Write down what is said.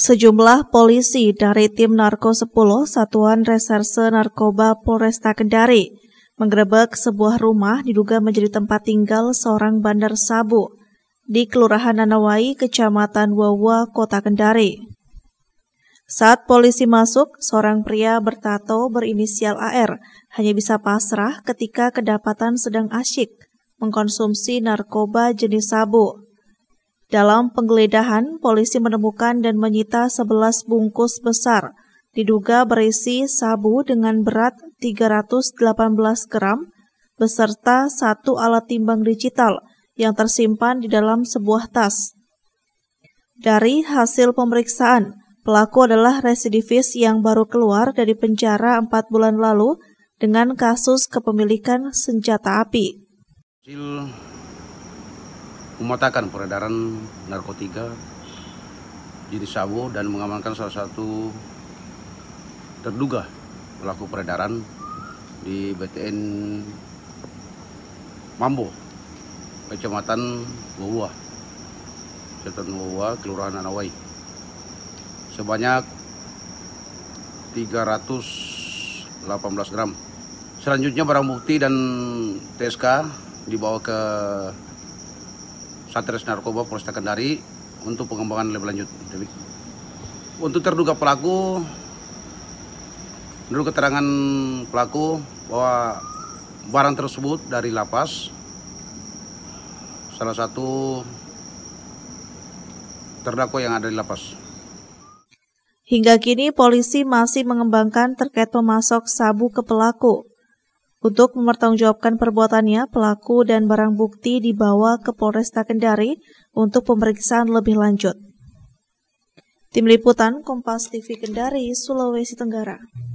Sejumlah polisi dari tim Narko 10 Satuan Reserse Narkoba Polresta Kendari menggerebek sebuah rumah diduga menjadi tempat tinggal seorang bandar sabu di Kelurahan Nanawai, Kecamatan Wawa, Kota Kendari. Saat polisi masuk, seorang pria bertato berinisial AR hanya bisa pasrah ketika kedapatan sedang asyik mengkonsumsi narkoba jenis sabu. Dalam penggeledahan, polisi menemukan dan menyita 11 bungkus besar, diduga berisi sabu dengan berat 318 gram, beserta satu alat timbang digital yang tersimpan di dalam sebuah tas. Dari hasil pemeriksaan, pelaku adalah residivis yang baru keluar dari penjara 4 bulan lalu dengan kasus kepemilikan senjata api mematakan peredaran narkotika jenis sabu dan mengamankan salah satu terduga pelaku peredaran di BTN Mambo, Kecamatan Wawa, Kecamatan Wawa, Kelurahan Anawai. Sebanyak 318 gram. Selanjutnya barang bukti dan TSK dibawa ke Satres Narkoba Polresta Kendari untuk pengembangan lebih lanjut. Untuk terduga pelaku, menurut keterangan pelaku bahwa barang tersebut dari lapas, salah satu terdakwa yang ada di lapas. Hingga kini polisi masih mengembangkan terkait pemasok sabu ke pelaku. Untuk mempertanggungjawabkan perbuatannya, pelaku dan barang bukti dibawa ke Polresta Kendari untuk pemeriksaan lebih lanjut. Tim Liputan Kompas TV Kendari, Sulawesi Tenggara.